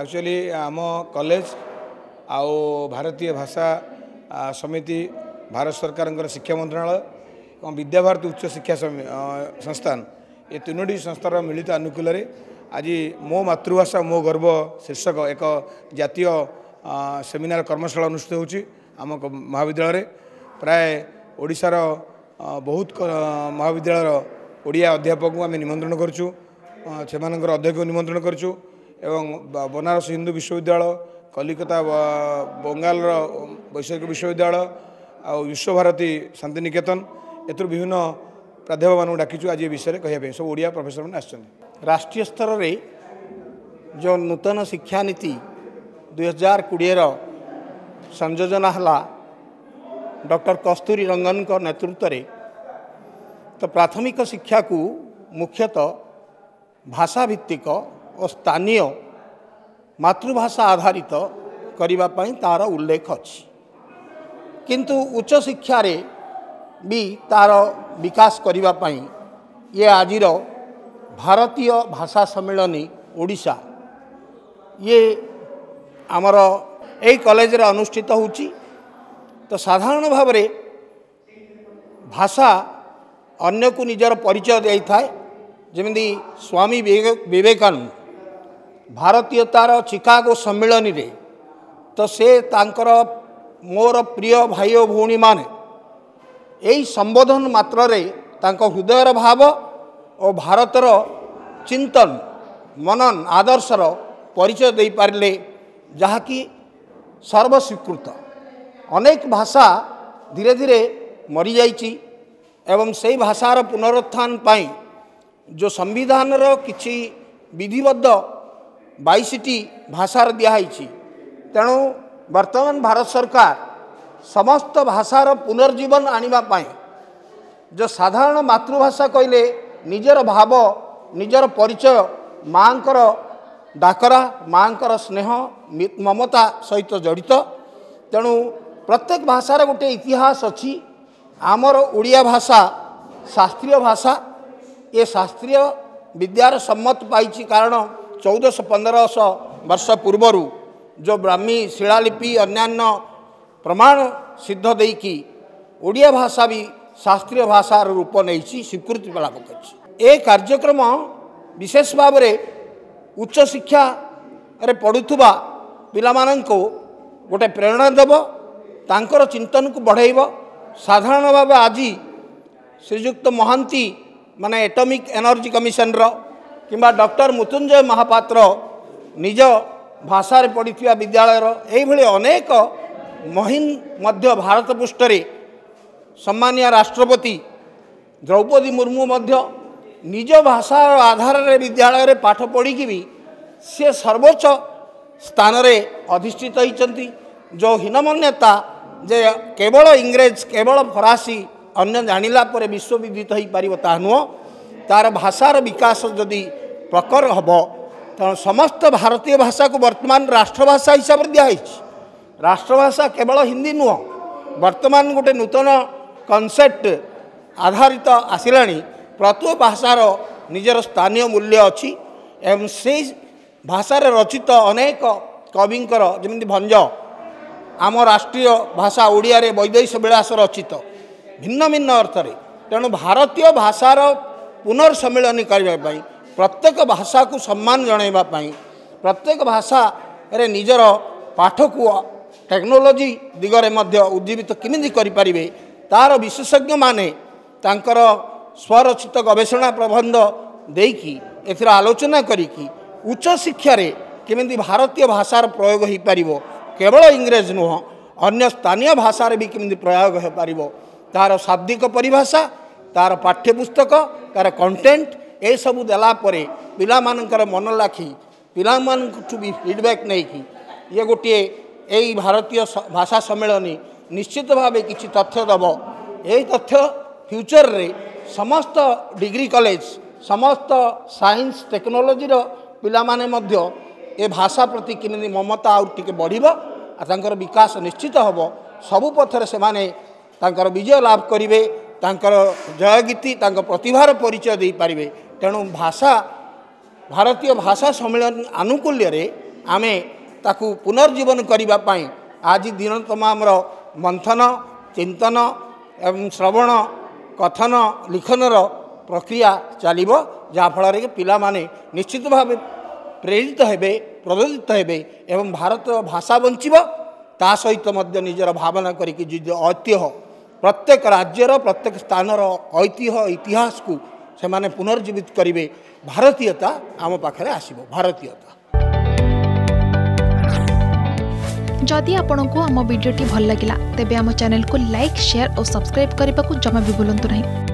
actually ଆମ college ଆଉ ଭାରତୀୟ ଭାଷା ସମିତି ଭାରତ ସରକାରଙ୍କର ଶିକ୍ଷା ମନ୍ତ୍ରଣାଳୟ ଏବଂ ବିଦ୍ୟାଭାରତୀ ଉଚ୍ଚ ଶିକ୍ଷା ସଂସ୍ଥାନ ଏ ତିନୋଟି ସଂସ୍ଥାର ମିଳିତ ଆନୁକୂଲ୍ୟରେ ଆଜି ମୋ ମାତୃଭାଷା ମୋ ଗର୍ବ ଶୀର୍ଷକ ଏକ ଜାତୀୟ ସେମିନାର କର୍ମଶାଳା ଅନୁଷ୍ଠିତ ହେଉଛି ଆମ ମହାବିଦ୍ୟାଳୟରେ ପ୍ରାୟ ଓଡ଼ିଶାର ବହୁତ ମହାବିଦ୍ୟାଳୟର ଓଡ଼ିଆ ଅଧ୍ୟାପକଙ୍କୁ ଆମେ ନିମନ୍ତ୍ରଣ କରୁଛୁ ସେମାନଙ୍କର ଅଧ୍ୟକ୍ଷକୁ ନିମନ୍ତ୍ରଣ କରୁଛୁ ଏବଂ ବନାରସ ହିନ୍ଦୁ ବିଶ୍ୱବିଦ୍ୟାଳୟ କଲିକତା ବଙ୍ଗାଲର ବୈଷୟିକ ବିଶ୍ୱବିଦ୍ୟାଳୟ ଆଉ ବିଶ୍ୱଭାରତୀ ଶାନ୍ତିନିକେତନ ଏଥିରୁ ବିଭିନ୍ନ ପ୍ରାଧ୍ୟାପକମାନଙ୍କୁ ଡାକିଛୁ ଆଜି ଏ ବିଷୟରେ କହିବା ପାଇଁ ସବୁ ଓଡ଼ିଆ ପ୍ରଫେସରମାନେ ଆସିଛନ୍ତି ରାଷ୍ଟ୍ରୀୟ ସ୍ତରରେ ଯେଉଁ ନୂତନ ଶିକ୍ଷାନୀତି ଦୁଇହଜାର କୋଡ଼ିଏର ସଂଯୋଜନା ହେଲା ଡକ୍ଟର କସ୍ତୁରୀ ରଙ୍ଗନଙ୍କ ନେତୃତ୍ୱରେ ତ ପ୍ରାଥମିକ ଶିକ୍ଷାକୁ ମୁଖ୍ୟତଃ ଭାଷାଭିତ୍ତିକ ଓ ସ୍ଥାନୀୟ ମାତୃଭାଷା ଆଧାରିତ କରିବା ପାଇଁ ତା'ର ଉଲ୍ଲେଖ ଅଛି କିନ୍ତୁ ଉଚ୍ଚଶିକ୍ଷାରେ ବି ତା'ର ବିକାଶ କରିବା ପାଇଁ ଇଏ ଆଜିର ଭାରତୀୟ ଭାଷା ସମ୍ମିଳନୀ ଓଡ଼ିଶା ଇଏ ଆମର ଏଇ କଲେଜରେ ଅନୁଷ୍ଠିତ ହେଉଛି ତ ସାଧାରଣ ଭାବରେ ଭାଷା ଅନ୍ୟକୁ ନିଜର ପରିଚୟ ଦେଇଥାଏ ଯେମିତି ସ୍ୱାମୀ ବିବେକାନନ୍ଦ ଭାରତୀୟତାର ଚିକାଗୋ ସମ୍ମିଳନୀରେ ତ ସେ ତାଙ୍କର ମୋର ପ୍ରିୟ ଭାଇ ଓ ଭଉଣୀମାନେ ଏଇ ସମ୍ବୋଧନ ମାତ୍ରରେ ତାଙ୍କ ହୃଦୟର ଭାବ ଓ ଭାରତର ଚିନ୍ତନ ମନନ ଆଦର୍ଶର ପରିଚୟ ଦେଇପାରିଲେ ଯାହାକି ସର୍ବସ୍ୱୀକୃତ ଅନେକ ଭାଷା ଧୀରେ ଧୀରେ ମରିଯାଇଛି ଏବଂ ସେହି ଭାଷାର ପୁନରୁତ୍ଥାନ ପାଇଁ ଯେଉଁ ସମ୍ବିଧାନର କିଛି ବିଧିବଦ୍ଧ ବାଇଶଟି ଭାଷାର ଦିଆହେଇଛି ତେଣୁ ବର୍ତ୍ତମାନ ଭାରତ ସରକାର ସମସ୍ତ ଭାଷାର ପୁନର୍ଜୀବନ ଆଣିବା ପାଇଁ ଯେ ସାଧାରଣ ମାତୃଭାଷା କହିଲେ ନିଜର ଭାବ ନିଜର ପରିଚୟ ମାଆଙ୍କର ଡାକରା ମାଆଙ୍କର ସ୍ନେହ ମମତା ସହିତ ଜଡ଼ିତ ତେଣୁ ପ୍ରତ୍ୟେକ ଭାଷାର ଗୋଟିଏ ଇତିହାସ ଅଛି ଆମର ଓଡ଼ିଆ ଭାଷା ଶାସ୍ତ୍ରୀୟ ଭାଷା ଏ ଶାସ୍ତ୍ରୀୟ ବିଦ୍ୟାର ସମ୍ମତ ପାଇଛି କାରଣ ଚଉଦଶହ ପନ୍ଦରଶହ ବର୍ଷ ପୂର୍ବରୁ ଯେଉଁ ବ୍ରାହ୍ମୀ ଶିଳାଲିପି ଅନ୍ୟାନ୍ୟ ପ୍ରମାଣ ସିଦ୍ଧ ଦେଇକି ଓଡ଼ିଆ ଭାଷା ବି ଶାସ୍ତ୍ରୀୟ ଭାଷାର ରୂପ ନେଇଛି ସ୍ୱୀକୃତି ପ୍ରଲାପ କରିଛି ଏ କାର୍ଯ୍ୟକ୍ରମ ବିଶେଷ ଭାବରେ ଉଚ୍ଚଶିକ୍ଷାରେ ପଢ଼ୁଥିବା ପିଲାମାନଙ୍କୁ ଗୋଟେ ପ୍ରେରଣା ଦେବ ତାଙ୍କର ଚିନ୍ତନକୁ ବଢ଼େଇବ ସାଧାରଣ ଭାବେ ଆଜି ଶ୍ରୀଯୁକ୍ତ ମହାନ୍ତି ମାନେ ଏଟମିକ୍ ଏନର୍ଜି କମିଶନର କିମ୍ବା ଡକ୍ଟର ମୃତ୍ୟୁଞ୍ଜୟ ମହାପାତ୍ର ନିଜ ଭାଷାରେ ପଢ଼ିଥିବା ବିଦ୍ୟାଳୟର ଏଇଭଳି ଅନେକ ମହିନ ମଧ୍ୟ ଭାରତ ପୃଷ୍ଠରେ ସମ୍ମାନୀୟ ରାଷ୍ଟ୍ରପତି ଦ୍ରୌପଦୀ ମୁର୍ମୁ ମଧ୍ୟ ନିଜ ଭାଷାର ଆଧାରରେ ବିଦ୍ୟାଳୟରେ ପାଠ ପଢ଼ିକି ବି ସିଏ ସର୍ବୋଚ୍ଚ ସ୍ଥାନରେ ଅଧିଷ୍ଠିତ ହୋଇଛନ୍ତି ଯେଉଁ ହୀନମାନ୍ୟତା ଯେ କେବଳ ଇଂରେଜ କେବଳ ଫରାସୀ ଅନ୍ୟ ଜାଣିଲା ପରେ ବିଶ୍ୱବିଦିତ ହୋଇପାରିବ ତାହା ନୁହଁ ତା'ର ଭାଷାର ବିକାଶ ଯଦି ପ୍ରକର ହେବ ତେଣୁ ସମସ୍ତ ଭାରତୀୟ ଭାଷାକୁ ବର୍ତ୍ତମାନ ରାଷ୍ଟ୍ରଭାଷା ହିସାବରେ ଦିଆହେଇଛି ରାଷ୍ଟ୍ରଭାଷା କେବଳ ହିନ୍ଦୀ ନୁହଁ ବର୍ତ୍ତମାନ ଗୋଟେ ନୂତନ କନସେପ୍ଟ ଆଧାରିତ ଆସିଲାଣି ପ୍ରତ୍ୟେକ ଭାଷାର ନିଜର ସ୍ଥାନୀୟ ମୂଲ୍ୟ ଅଛି ଏବଂ ସେଇ ଭାଷାରେ ରଚିତ ଅନେକ କବିଙ୍କର ଯେମିତି ଭଞ୍ଜ ଆମ ରାଷ୍ଟ୍ରୀୟ ଭାଷା ଓଡ଼ିଆରେ ବୈଦେଶିକ ବିଳାସ ରଚିତ ଭିନ୍ନ ଭିନ୍ନ ଅର୍ଥରେ ତେଣୁ ଭାରତୀୟ ଭାଷାର ପୁନର୍ସମ୍ମିଳନୀ କରିବା ପାଇଁ ପ୍ରତ୍ୟେକ ଭାଷାକୁ ସମ୍ମାନ ଜଣାଇବା ପାଇଁ ପ୍ରତ୍ୟେକ ଭାଷାରେ ନିଜର ପାଠକୁ ଟେକ୍ନୋଲୋଜି ଦିଗରେ ମଧ୍ୟ ଉଜ୍ଜୀବିତ କେମିତି କରିପାରିବେ ତା'ର ବିଶେଷଜ୍ଞମାନେ ତାଙ୍କର ସ୍ୱରଚିତ ଗବେଷଣା ପ୍ରବନ୍ଧ ଦେଇକି ଏଥିରେ ଆଲୋଚନା କରିକି ଉଚ୍ଚ ଶିକ୍ଷାରେ କେମିତି ଭାରତୀୟ ଭାଷାର ପ୍ରୟୋଗ ହୋଇପାରିବ କେବଳ ଇଂରେଜ ନୁହଁ ଅନ୍ୟ ସ୍ଥାନୀୟ ଭାଷାରେ ବି କେମିତି ପ୍ରୟୋଗ ହୋଇପାରିବ ତା'ର ଶାବ୍ଦିକ ପରିଭାଷା ତା'ର ପାଠ୍ୟପୁସ୍ତକ ତା'ର କଣ୍ଟେଣ୍ଟ ଏସବୁ ଦେଲା ପରେ ପିଲାମାନଙ୍କର ମନ ଲାଖି ପିଲାମାନଙ୍କଠୁ ବି ଫିଡ଼ବ୍ୟାକ୍ ନେଇକି ଇଏ ଗୋଟିଏ ଏଇ ଭାରତୀୟ ଭାଷା ସମ୍ମିଳନୀ ନିଶ୍ଚିତ ଭାବେ କିଛି ତଥ୍ୟ ଦେବ ଏହି ତଥ୍ୟ ଫ୍ୟୁଚର୍ରେ ସମସ୍ତ ଡିଗ୍ରୀ କଲେଜ ସମସ୍ତ ସାଇନ୍ସ ଟେକ୍ନୋଲୋଜିର ପିଲାମାନେ ମଧ୍ୟ ଏ ଭାଷା ପ୍ରତି କେମିତି ମମତା ଆଉ ଟିକିଏ ବଢ଼ିବ ଆଉ ତାଙ୍କର ବିକାଶ ନିଶ୍ଚିତ ହେବ ସବୁ ପଥରେ ସେମାନେ ତାଙ୍କର ବିଜୟ ଲାଭ କରିବେ ତାଙ୍କର ଜୟଗୀତି ତାଙ୍କ ପ୍ରତିଭାର ପରିଚୟ ଦେଇପାରିବେ ତେଣୁ ଭାଷା ଭାରତୀୟ ଭାଷା ସମ୍ମିଳନୀ ଆନୁକୂଲ୍ୟରେ ଆମେ ତାକୁ ପୁନର୍ଜୀବନ କରିବା ପାଇଁ ଆଜି ଦିନ ତମାମର ମନ୍ଥନ ଚିନ୍ତନ ଏବଂ ଶ୍ରବଣ କଥନ ଲିଖନର ପ୍ରକ୍ରିୟା ଚାଲିବ ଯାହାଫଳରେ କି ପିଲାମାନେ ନିଶ୍ଚିତ ଭାବେ ପ୍ରେରିତ ହେବେ ପ୍ରଦୋଷିତ ହେବେ ଏବଂ ଭାରତର ଭାଷା ବଞ୍ଚିବ ତା ସହିତ ମଧ୍ୟ ନିଜର ଭାବନା କରିକି ଐତିହ୍ୟ ପ୍ରତ୍ୟେକ ରାଜ୍ୟର ପ୍ରତ୍ୟେକ ସ୍ଥାନର ଐତିହ୍ୟ ଇତିହାସକୁ ସେମାନେ ପୁନର୍ଜୀବିତ କରିବେ ଭାରତୀୟତା ଆମ ପାଖରେ ଆସିବ ଭାରତୀୟତା ଯଦି ଆପଣଙ୍କୁ ଆମ ଭିଡ଼ିଓଟି ଭଲ ଲାଗିଲା ତେବେ ଆମ ଚ୍ୟାନେଲକୁ ଲାଇକ୍ ସେୟାର ଓ ସବସ୍କ୍ରାଇବ୍ କରିବାକୁ ଜମା ବି ଭୁଲନ୍ତୁ ନାହିଁ